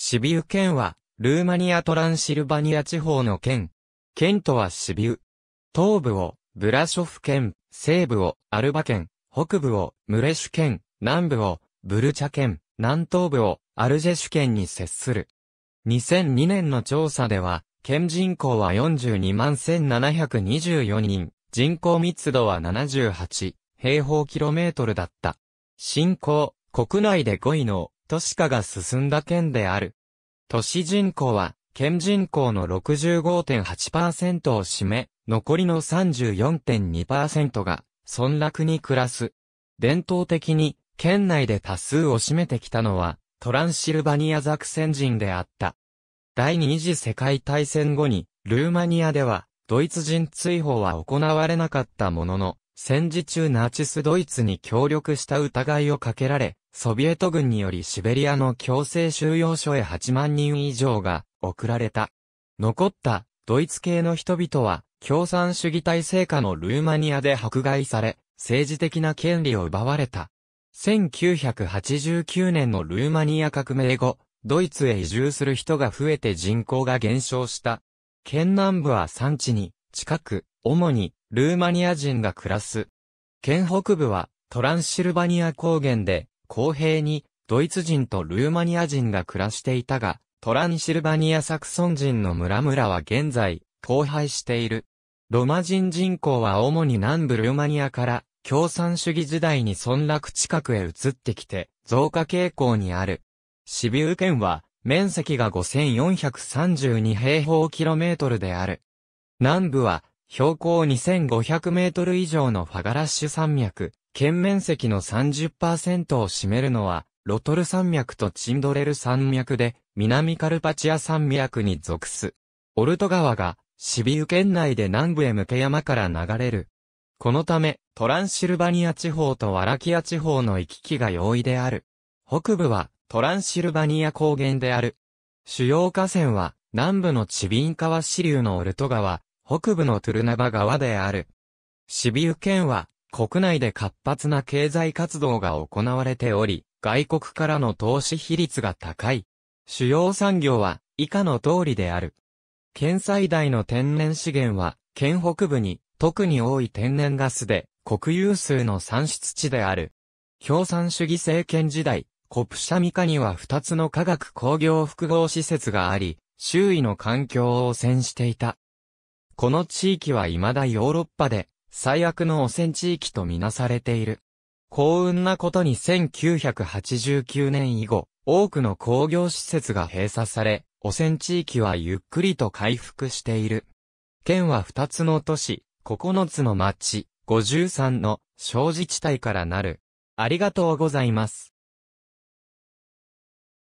シビウ県は、ルーマニア・トランシルバニア地方の県。県とはシビウ。東部を、ブラショフ県、西部を、アルバ県、北部を、ムレシュ県、南部を、ブルチャ県、南東部を、アルジェシュ県に接する。2002年の調査では、県人口は42万1724人、人口密度は78平方キロメートルだった。新興、国内で5位の、都市化が進んだ県である。都市人口は、県人口の65.8%を占め、残りの34.2%が、村落に暮らす。伝統的に、県内で多数を占めてきたのは、トランシルバニアザクセン人であった。第二次世界大戦後に、ルーマニアでは、ドイツ人追放は行われなかったものの、戦時中ナチスドイツに協力した疑いをかけられ、ソビエト軍によりシベリアの強制収容所へ8万人以上が送られた。残ったドイツ系の人々は共産主義体制下のルーマニアで迫害され、政治的な権利を奪われた。1989年のルーマニア革命後、ドイツへ移住する人が増えて人口が減少した。県南部は産地に近く、主にルーマニア人が暮らす。県北部はトランシルバニア高原で公平にドイツ人とルーマニア人が暮らしていたが、トランシルバニアサクソン人の村々は現在、荒廃している。ロマ人人口は主に南部ルーマニアから共産主義時代に村落近くへ移ってきて、増加傾向にある。シビウ県は、面積が5432平方キロメートルである。南部は標高2500メートル以上のファガラッシュ山脈、県面積の30%を占めるのは、ロトル山脈とチンドレル山脈で、南カルパチア山脈に属す。オルト川が、シビウ県内で南部へ向け山から流れる。このため、トランシルバニア地方とワラキア地方の行き来が容易である。北部は、トランシルバニア高原である。主要河川は、南部のチビン川支流のオルト川、北部のトゥルナバ川である。シビウ県は、国内で活発な経済活動が行われており、外国からの投資比率が高い。主要産業は、以下の通りである。県最大の天然資源は、県北部に、特に多い天然ガスで、国有数の産出地である。共産主義政権時代、コプシャミカには2つの化学工業複合施設があり、周囲の環境を汚染していた。この地域は未だヨーロッパで最悪の汚染地域とみなされている。幸運なことに1989年以後、多くの工業施設が閉鎖され、汚染地域はゆっくりと回復している。県は2つの都市、9つの町、53の小自治体からなる。ありがとうございます。